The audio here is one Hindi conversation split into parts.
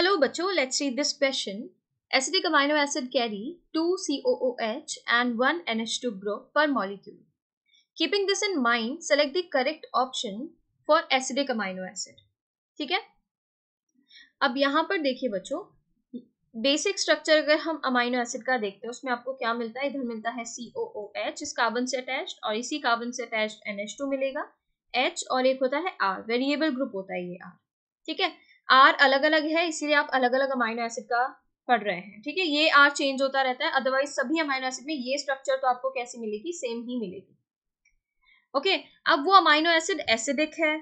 हेलो बच्चों let's read this question acidic amino acid carry two C O O H and one N H two group per molecule keeping this in mind select the correct option for acidic amino acid ठीक है अब यहाँ पर देखिए बच्चों बेसिक स्ट्रक्चर अगर हम अमाइनो एसिड का देखते हैं उसमें आपको क्या मिलता है इधर मिलता है सी ओ ओ एच इस कार्बन से अटैच और इसी कार्बन से अटैच एन एच टू मिलेगा एच और एक होता है आर वेरिएबल ग्रुप होता है ये आर ठीक है आर अलग अलग है इसीलिए आप अलग अलग अमाइनो एसिड का पढ़ रहे हैं ठीक है ये आर चेंज होता रहता है अदरवाइज सभी अमाइनो एसिड में ये स्ट्रक्चर तो आपको कैसी मिलेगी सेम ही मिलेगी ओके अब वो अमाइनो एसिड एसिडिक है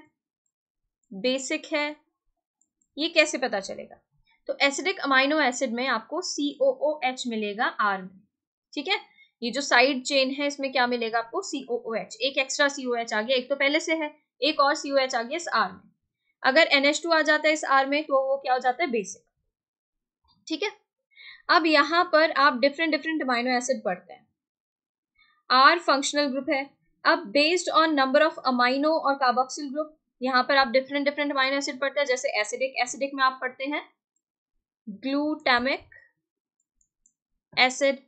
बेसिक है ये कैसे पता चलेगा तो एसिडिक अमाइनो एसिड में आपको सी ओ ओ एच मिलेगा आर में ठीक है ये जो साइड चेन है इसमें क्या मिलेगा आपको सी ओ ओ एच एक एक्स्ट्रा सी ओ एच आ गया एक तो पहले से है एक और सी ओ एच आ गया इस आर में अगर एन आ जाता है इस आर में तो वो क्या हो जाता है बेसिक ठीक है अब यहां पर आप डिफरेंट डिफरेंट अमाइनो एसिड पढ़ते हैं आर फंक्शनल ग्रुप है अब based on number of amino और कार्बोक्सिल ग्रुप यहाँ पर आप डिफरेंट डिफरेंट अमाइनो एसिड पढ़ते हैं जैसे एसिडिक एसिडिक में आप पढ़ते हैं ग्लूटामिक एसिड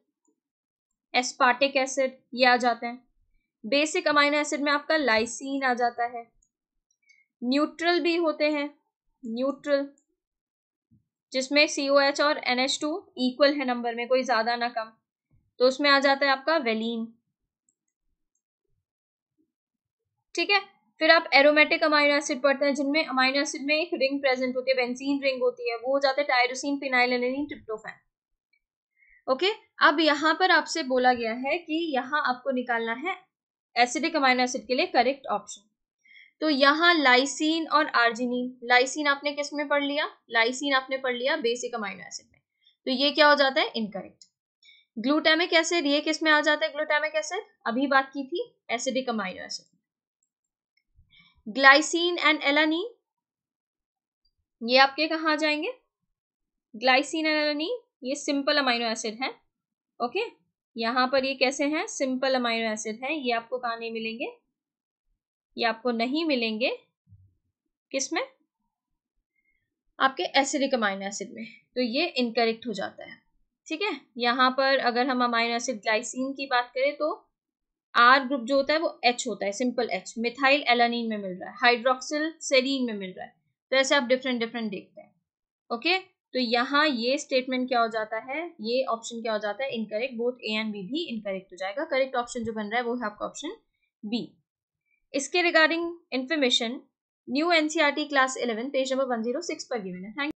एस्पार्टिक एसिड ये आ जाते हैं बेसिक अमाइनो एसिड में आपका लाइसिन आ जाता है न्यूट्रल भी होते हैं न्यूट्रल जिसमें सी ओ एच और एन एच टू इक्वल है नंबर में कोई ज्यादा ना कम तो उसमें आ जाता है आपका वेलिन ठीक है फिर आप एरोमेटिक अमाइनो एसिड पढ़ते हैं जिनमें अमाइनो एसिड में एक रिंग प्रेजेंट होती है बेंजीन रिंग होती है वो हो जाता है टायरोसिन फिनाइलिन ट्रिप्टोफैन ओके अब यहां पर आपसे बोला गया है कि यहां आपको निकालना है एसिडिक अमाइनो एसिड के लिए करेक्ट ऑप्शन तो यहाँ लाइसिन और आर्जिनिन लाइसिन आपने किस में पढ़ लिया लाइसिन आपने पढ़ लिया बेसिक अमाइनो एसिड में तो ये क्या हो जाता है इनकरेक्ट ग्लूटामिक एसिड ये किस में आ जाता है ग्लूटामिक एसिड अभी बात की थी acidic amino acid glycine and alanine ये आपके कहा जाएंगे ग्लाइसिन एंड एलानिन ये सिंपल अमाइनो एसिड है ओके यहां पर ये कैसे हैं सिंपल अमाइनो एसिड है ये आपको कहा नहीं मिलेंगे ये आपको नहीं मिलेंगे किस में आपके एसिडिक अमाइनो एसिड में तो ये इनकरेक्ट हो जाता है ठीक है यहाँ पर अगर हम अमाइनो एसिड ग्लाइसिन की बात करें तो आर ग्रुप जो होता है वो एच होता है सिंपल एच मिथाइल एलानीन में मिल रहा है हाइड्रोक्सिल सेरीन में मिल रहा है तो ऐसे आप डिफरेंट डिफरेंट देखते हैं ओके तो यहाँ ये स्टेटमेंट क्या हो जाता है ये ऑप्शन क्या हो जाता है incorrect both A and B भी इनकरेक्ट हो जाएगा करेक्ट ऑप्शन जो बन रहा है वो है आपका ऑप्शन बी इसके regarding information new NCERT class 11 page number 106 पर गिवन है थैंक